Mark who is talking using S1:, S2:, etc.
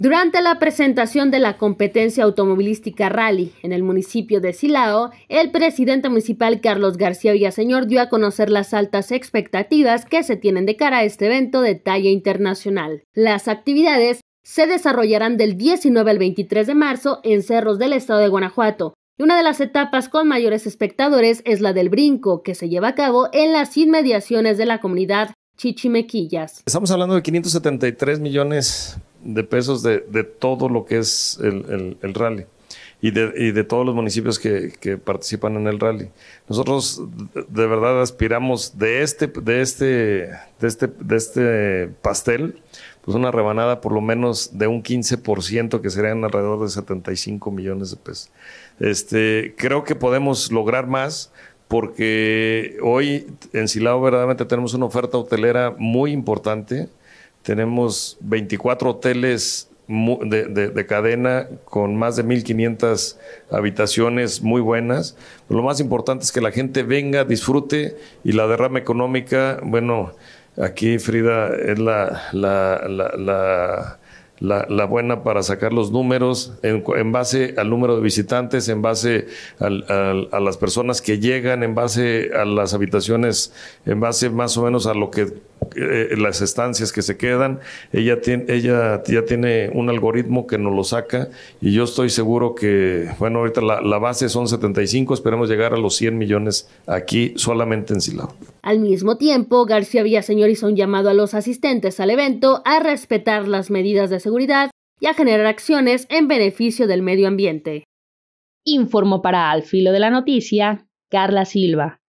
S1: Durante la presentación de la competencia automovilística Rally en el municipio de Silao, el presidente municipal Carlos García Villaseñor dio a conocer las altas expectativas que se tienen de cara a este evento de talla internacional. Las actividades se desarrollarán del 19 al 23 de marzo en Cerros del Estado de Guanajuato. Y una de las etapas con mayores espectadores es la del brinco, que se lleva a cabo en las inmediaciones de la comunidad Chichimequillas.
S2: Estamos hablando de 573 millones de pesos de, todo lo que es el, el, rally y de, y de, todos los municipios que, participan en el rally. Nosotros de verdad aspiramos de este, de este, de este, de este pastel, pues una rebanada por lo menos de un 15%, que serían alrededor de 75 millones de pesos. Este, creo que podemos lograr más, porque hoy en Silao verdaderamente tenemos una oferta hotelera muy importante. Tenemos 24 hoteles de, cadena con más de 1.500 habitaciones muy buenas. lo más importante es que la gente venga, disfrute y la derrama económica, bueno, aquí Frida es la, buena para sacar los números en, base al número de visitantes, en base a las personas que llegan, en base a las habitaciones, en base más o menos a lo que eh, las estancias que se quedan. Ella, tiene, ella ya tiene un algoritmo que nos lo saca y yo estoy seguro que, bueno, ahorita la, base son 75, esperemos llegar a los 100 millones aquí solamente en Silao.
S1: Al mismo tiempo, García Villaseñor hizo un llamado a los asistentes al evento a respetar las medidas de seguridad y a generar acciones en beneficio del medio ambiente. Informo para Al Filo de la Noticia, Carla Silva.